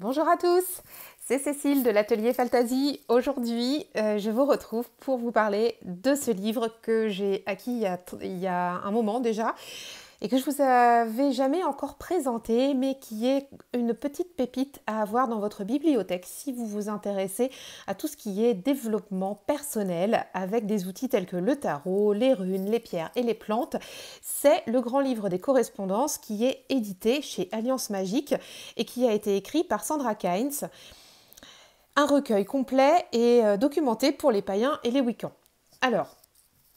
Bonjour à tous, c'est Cécile de l'atelier Fantasy. Aujourd'hui, euh, je vous retrouve pour vous parler de ce livre que j'ai acquis il y, a, un moment déjà, et que je vous avais jamais encore présenté, mais qui est une petite pépite à avoir dans votre bibliothèque si vous vous intéressez à tout ce qui est développement personnel avec des outils tels que le tarot, les runes, les pierres et les plantes. C'est le grand livre des correspondances qui est édité chez Alliance Magique et qui a été écrit par Sandra Kynes. Un recueil complet et euh, documenté pour les païens et les wiccans. Alors,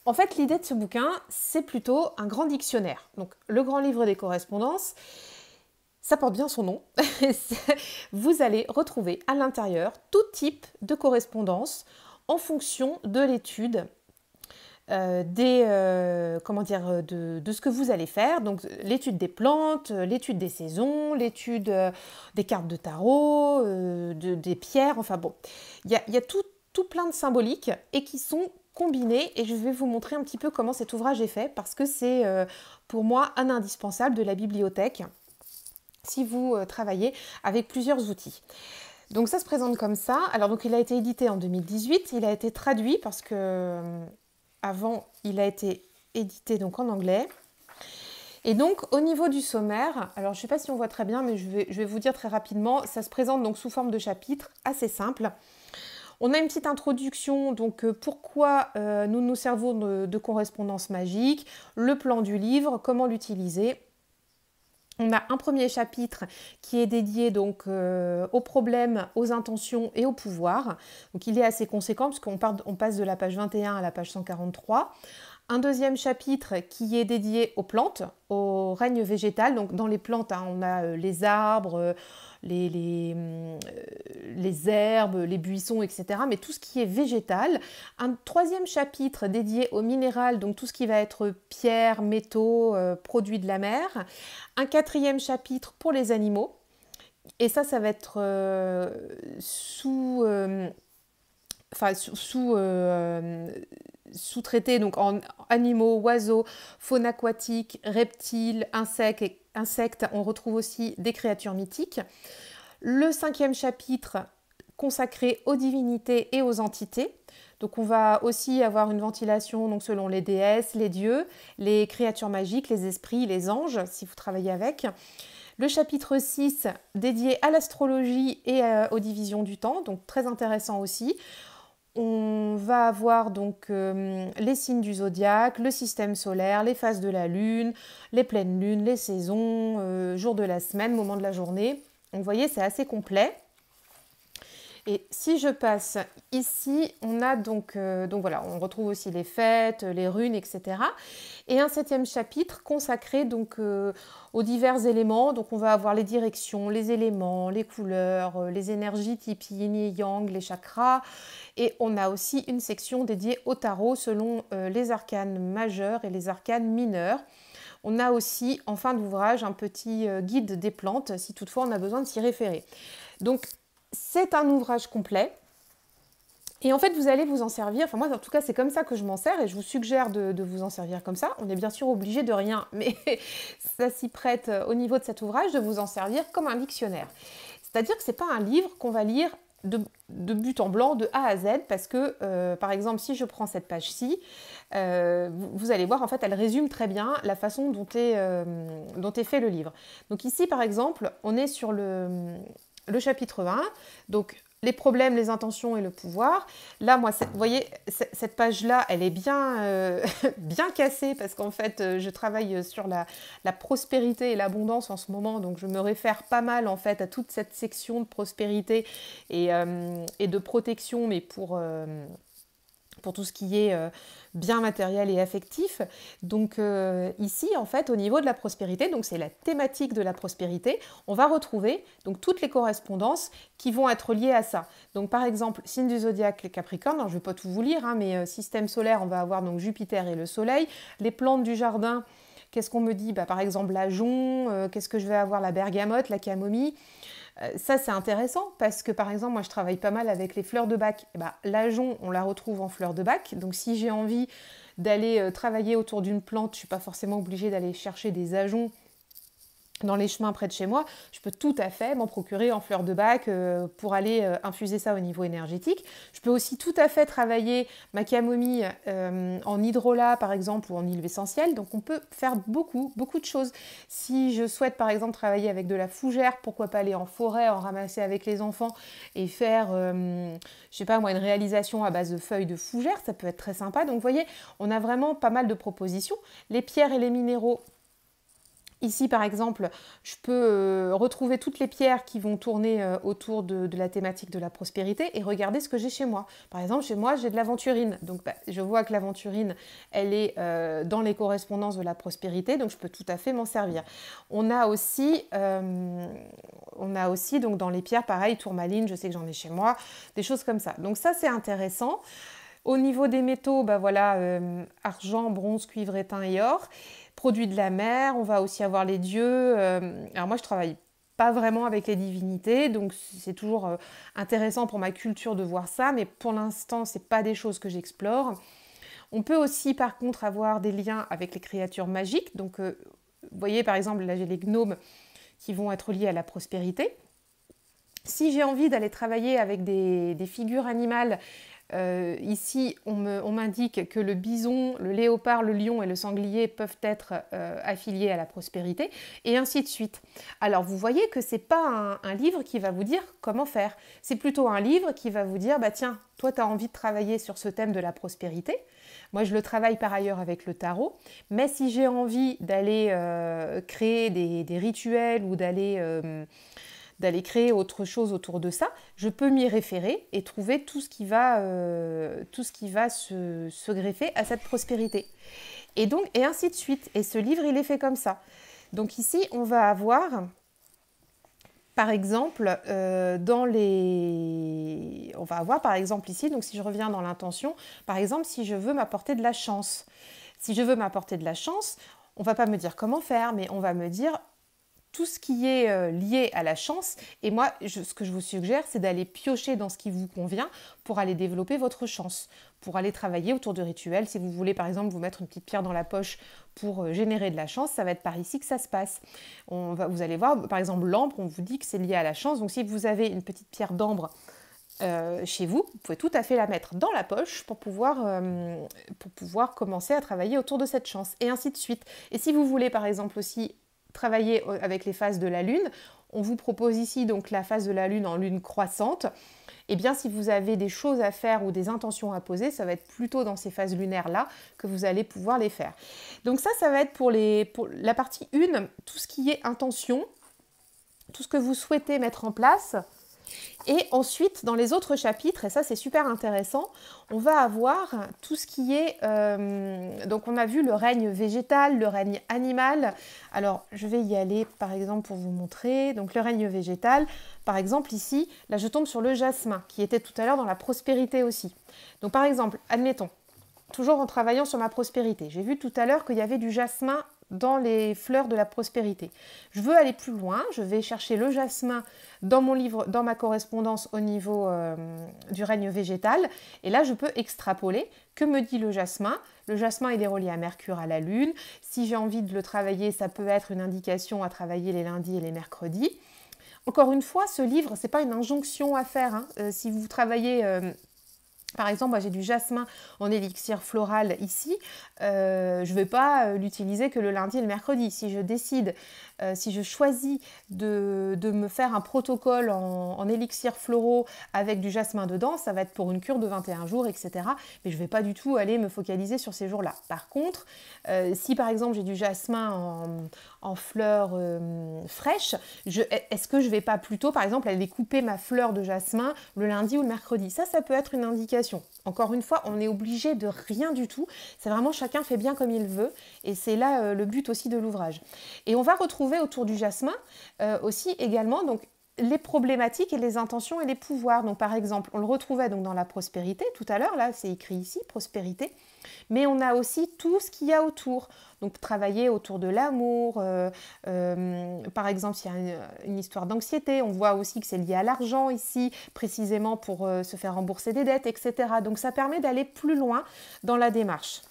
en fait, l'idée de ce bouquin, c'est plutôt un grand dictionnaire. Donc, le grand livre des correspondances, ça porte bien son nom. vous allez retrouver à l'intérieur tout type de correspondance en fonction de l'étude euh, des euh, comment dire de, ce que vous allez faire donc l'étude des plantes euh, l'étude des saisons l'étude des cartes de tarot de, des pierres enfin bon il y a, y a tout, tout plein de symboliques et qui sont combiné et je vais vous montrer un petit peu comment cet ouvrage est fait parce que c'est euh, pour moi un indispensable de la bibliothèque si vous euh, travaillez avec plusieurs outils. Donc ça se présente comme ça. Alors donc il a été édité en 2018, il a été traduit parce que euh, avant il a été édité donc en anglais. Et donc au niveau du sommaire, alors je ne sais pas si on voit très bien mais je vais, je vais vous dire très rapidement, ça se présente donc sous forme de chapitres assez simple. On a une petite introduction, donc euh, pourquoi euh, nous nous servons de, correspondance magique, le plan du livre, comment l'utiliser. On a un premier chapitre qui est dédié donc euh, aux problèmes, aux intentions et au pouvoir. Donc il est assez conséquent puisqu'on on passe de la page 21 à la page 143. Un deuxième chapitre qui est dédié aux plantes, au règne végétal. Donc dans les plantes, hein, on a euh, les arbres, euh, hum, euh, les, herbes, les buissons, etc. Mais tout ce qui est végétal. Un troisième chapitre dédié aux minérales, donc tout ce qui va être pierre, métaux, produits de la mer. Un quatrième chapitre pour les animaux. Et ça, ça va être sous... Enfin, sous sous-traités donc en animaux, oiseaux, faune aquatique, reptiles, insectes, insectes. On retrouve aussi des créatures mythiques. Le cinquième chapitre consacré aux divinités et aux entités. Donc on va aussi avoir une ventilation donc selon les déesses, les dieux, les créatures magiques, les esprits, les anges, si vous travaillez avec. Le chapitre 6 dédié à l'astrologie et euh, aux divisions du temps, donc très intéressant aussi on va avoir donc euh, les signes du zodiaque, le système solaire, les phases de la lune, les pleines lunes, les saisons, euh, jour jours de la semaine, moment de la journée. vous voyez, c'est assez complet. Et si je passe ici, on a donc, euh, donc voilà, on retrouve aussi les fêtes, les runes, etc. Et un septième chapitre consacré donc euh, aux divers éléments. Donc on va avoir les directions, les éléments, les couleurs, euh, les énergies type yin et yang, les chakras. Et on a aussi une section dédiée au tarot selon les arcanes majeurs et les arcanes mineurs. On a aussi en fin d'ouvrage un petit guide des plantes si toutefois on a besoin de s'y référer. Donc c'est un ouvrage complet. Et en fait, vous allez vous en servir. Enfin, moi, en tout cas, c'est comme ça que je m'en sers et je vous suggère de, vous en servir comme ça. On est bien sûr obligé de rien, mais ça s'y prête euh, au niveau de cet ouvrage de vous en servir comme un dictionnaire. C'est-à-dire que ce n'est pas un livre qu'on va lire de, but en blanc, de A à Z, parce que, euh, par exemple, si je prends cette page-ci, euh, vous, allez voir, en fait, elle résume très bien la façon dont dont est fait le livre. Donc ici, par exemple, on est sur le le chapitre 20, donc les problèmes, les intentions et le pouvoir. Là, moi, vous voyez, cette page-là, elle est bien, euh, bien cassée parce qu'en fait, euh, je travaille sur la, prospérité et l'abondance en ce moment. Donc, je me réfère pas mal, en fait, à toute cette section de prospérité et, euh, de protection, mais pour pour tout ce qui est euh, bien matériel et affectif. Donc euh, ici, en fait, au niveau de la prospérité, donc c'est la thématique de la prospérité, on va retrouver donc toutes les correspondances qui vont être liées à ça. Donc par exemple, signe du zodiaque, les Capricornes, alors, hein, je ne vais pas tout vous lire, hein, mais euh, système solaire, on va avoir donc Jupiter et le Soleil, les plantes du jardin, Qu'est-ce qu'on me dit bah, Par exemple, l'ajon, euh, qu'est-ce que je vais avoir La bergamote, la camomille. Euh, ça, c'est intéressant parce que, par exemple, moi, je travaille pas mal avec les fleurs de bac. Et eh ben, on la retrouve en fleurs de bac. Donc, si j'ai envie d'aller euh, travailler autour d'une plante, je ne suis pas forcément obligée d'aller chercher des ajoncs dans les chemins près de chez moi, je peux tout à fait m'en procurer en fleur de bac euh, pour aller euh, infuser ça au niveau énergétique. Je peux aussi tout à fait travailler ma camomille euh, en hydrolat par exemple ou en huile essentielle. Donc on peut faire beaucoup, beaucoup de choses. Si je souhaite par exemple travailler avec de la fougère, pourquoi pas aller en forêt, en ramasser avec les enfants et faire, je sais pas moi, une réalisation à base de feuilles de fougère, ça peut être très sympa. Donc vous voyez, on a vraiment pas mal de propositions. Les pierres et les minéraux, Ici, par exemple, je peux euh, retrouver toutes les pierres qui vont tourner euh, autour de, la thématique de la prospérité et regarder ce que j'ai chez moi. Par exemple, chez moi, j'ai de l'aventurine. Donc, bah, je vois que l'aventurine, elle est euh, dans les correspondances de la prospérité, donc je peux tout à fait m'en servir. On a aussi, on a aussi donc, dans les pierres, pareil, tourmaline, je sais que j'en ai chez moi, des choses comme ça. Donc ça, c'est intéressant. Au niveau des métaux, bah voilà, argent, bronze, cuivre, étain et or produits de la mer, on va aussi avoir les dieux. Euh, alors moi je travaille pas vraiment avec les divinités, donc c'est toujours euh, intéressant pour ma culture de voir ça, mais pour l'instant c'est pas des choses que j'explore. On peut aussi par contre avoir des liens avec les créatures magiques, donc euh, vous voyez par exemple là j'ai les gnomes qui vont être liés à la prospérité. Si j'ai envie d'aller travailler avec des figures animales euh, ici, on m'indique que le bison, le léopard, le lion et le sanglier peuvent être euh, affiliés à la prospérité, et ainsi de suite. Alors, vous voyez que ce n'est pas un, livre qui va vous dire comment faire. C'est plutôt un livre qui va vous dire, bah tiens, toi, tu as envie de travailler sur ce thème de la prospérité. Moi, je le travaille par ailleurs avec le tarot, mais si j'ai envie d'aller euh, créer des, rituels ou d'aller d'aller créer autre chose autour de ça, je peux m'y référer et trouver tout ce qui va, euh, tout ce qui va se, greffer à cette prospérité. Et donc, et ainsi de suite. Et ce livre, il est fait comme ça. Donc ici, on va avoir, par exemple, euh, dans les... On va avoir, par exemple, ici, donc si je reviens dans l'intention, par exemple, si je veux m'apporter de la chance. Si je veux m'apporter de la chance, on va pas me dire comment faire, mais on va me dire tout ce qui est euh, lié à la chance. Et moi, ce que je vous suggère, c'est d'aller piocher dans ce qui vous convient pour aller développer votre chance, pour aller travailler autour de rituels. Si vous voulez, par exemple, vous mettre une petite pierre dans la poche pour euh, générer de la chance, ça va être par ici que ça se passe. On va, vous allez voir, par exemple, l'ambre, on vous dit que c'est lié à la chance. Donc si vous avez une petite pierre d'ambre, euh, chez vous, vous pouvez tout à fait la mettre dans la poche pour pouvoir, pour pouvoir commencer à travailler autour de cette chance et ainsi de suite. Et si vous voulez par exemple aussi travailler avec les phases de la Lune. On vous propose ici donc la phase de la Lune en Lune croissante. et eh bien, si vous avez des choses à faire ou des intentions à poser, ça va être plutôt dans ces phases lunaires-là que vous allez pouvoir les faire. Donc ça, ça va être pour, les, pour la partie 1, tout ce qui est intention, tout ce que vous souhaitez mettre en place, et ensuite, dans les autres chapitres, et ça c'est super intéressant, on va avoir tout ce qui est... Euh, donc on a vu le règne végétal, le règne animal. Alors je vais y aller par exemple pour vous montrer. Donc le règne végétal, par exemple ici, là je tombe sur le jasmin qui était tout à l'heure dans la prospérité aussi. Donc par exemple, admettons, toujours en travaillant sur ma prospérité, j'ai vu tout à l'heure qu'il y avait du jasmin dans les fleurs de la prospérité. Je veux aller plus loin, je vais chercher le jasmin dans mon livre, dans ma correspondance au niveau euh, du règne végétal. Et là, je peux extrapoler. Que me dit le jasmin Le jasmin, il est relié à Mercure, à la Lune. Si j'ai envie de le travailler, ça peut être une indication à travailler les lundis et les mercredis. Encore une fois, ce livre, ce n'est pas une injonction à faire. Hein. Euh, si vous travaillez... Euh, par exemple, moi j'ai du jasmin en élixir floral ici. Euh, je ne vais pas euh, l'utiliser que le lundi et le mercredi. Si je décide, euh, si je choisis de, me faire un protocole en, élixir floraux avec du jasmin dedans, ça va être pour une cure de 21 jours, etc. Mais je ne vais pas du tout aller me focaliser sur ces jours-là. Par contre, si par exemple j'ai du jasmin en, en fleurs fraîches, est-ce que je ne vais pas plutôt, par exemple, aller couper ma fleur de jasmin le lundi ou le mercredi Ça, ça peut être une indication encore une fois, on est obligé de rien du tout. C'est vraiment chacun fait bien comme il veut. Et c'est là euh, le but aussi de l'ouvrage. Et on va retrouver autour du jasmin euh, aussi également donc, les problématiques et les intentions et les pouvoirs. Donc par exemple, on le retrouvait donc dans la prospérité tout à l'heure, là c'est écrit ici, prospérité, mais on a aussi tout ce qu'il y a autour. Donc travailler autour de l'amour, euh, euh, par exemple s'il y a une, histoire d'anxiété, on voit aussi que c'est lié à l'argent ici, précisément pour euh, se faire rembourser des dettes, etc. Donc ça permet d'aller plus loin dans la démarche.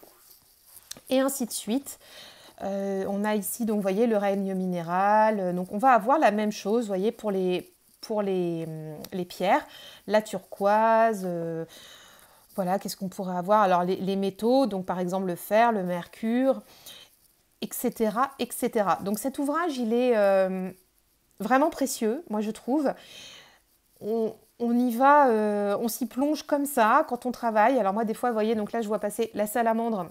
Et ainsi de suite. Euh, on a ici, donc, vous voyez, le règne minéral. Euh, donc, on va avoir la même chose, voyez, pour les, pour les, hum, les pierres. La turquoise. Euh, voilà, qu'est-ce qu'on pourrait avoir Alors, les, métaux, donc par exemple le fer, le mercure, etc. etc. Donc, cet ouvrage, il est vraiment précieux, moi je trouve. On, on y va, on s'y plonge comme ça quand on travaille. Alors, moi, des fois, vous voyez, donc là, je vois passer la salamandre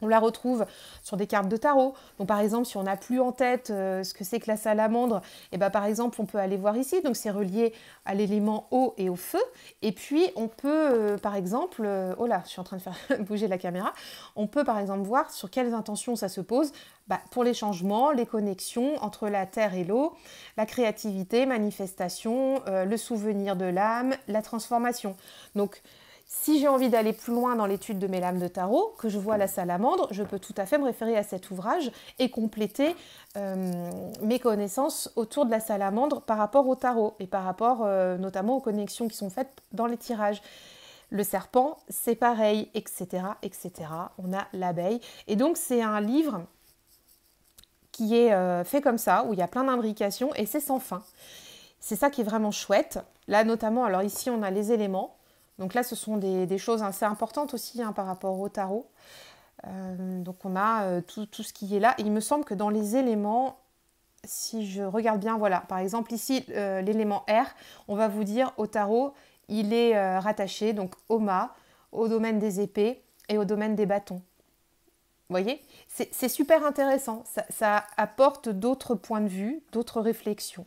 on la retrouve sur des cartes de tarot. Donc par exemple, si on n'a plus en tête euh, ce que c'est que la salamandre, et eh ben, par exemple, on peut aller voir ici. Donc c'est relié à l'élément eau et au feu. Et puis on peut, euh, par exemple, euh, oh là, je suis en train de faire bouger la caméra. On peut par exemple voir sur quelles intentions ça se pose bah, pour les changements, les connexions entre la terre et l'eau, la créativité, manifestation, le souvenir de l'âme, la transformation. Donc si j'ai envie d'aller plus loin dans l'étude de mes lames de tarot, que je vois la salamandre, je peux tout à fait me référer à cet ouvrage et compléter euh, mes connaissances autour de la salamandre par rapport au tarot et par rapport euh, notamment aux connexions qui sont faites dans les tirages. Le serpent, c'est pareil, etc., etc. On a l'abeille. Et donc c'est un livre qui est euh, fait comme ça, où il y a plein d'imbrications et c'est sans fin. C'est ça qui est vraiment chouette. Là notamment, alors ici on a les éléments. Donc là, ce sont des, choses assez importantes aussi hein, par rapport au tarot. Euh, donc on a euh, tout, ce qui est là. il me semble que dans les éléments, si je regarde bien, voilà, par exemple ici, euh, l'élément R, on va vous dire au tarot, il est rattaché donc au mât, au domaine des épées et au domaine des bâtons. Vous voyez C'est super intéressant, ça apporte d'autres points de vue, d'autres réflexions.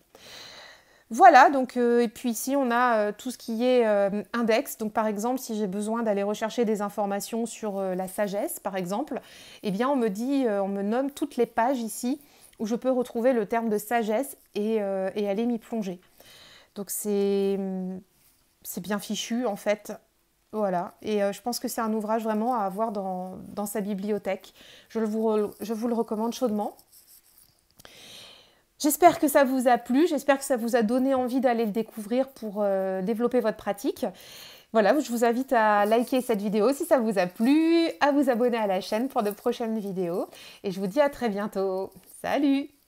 Voilà, donc, euh, et puis ici, on a euh, tout ce qui est euh, index. Donc, par exemple, si j'ai besoin d'aller rechercher des informations sur la sagesse, par exemple, eh bien, on me dit, on me nomme toutes les pages ici où je peux retrouver le terme de sagesse et, aller m'y plonger. Donc, c'est bien fichu, en fait. Voilà, et je pense que c'est un ouvrage vraiment à avoir dans, dans sa bibliothèque. Je, vous, je vous le recommande chaudement. J'espère que ça vous a plu, j'espère que ça vous a donné envie d'aller le découvrir pour euh, développer votre pratique. Voilà, je vous invite à liker cette vidéo si ça vous a plu, à vous abonner à la chaîne pour de prochaines vidéos et je vous dis à très bientôt. Salut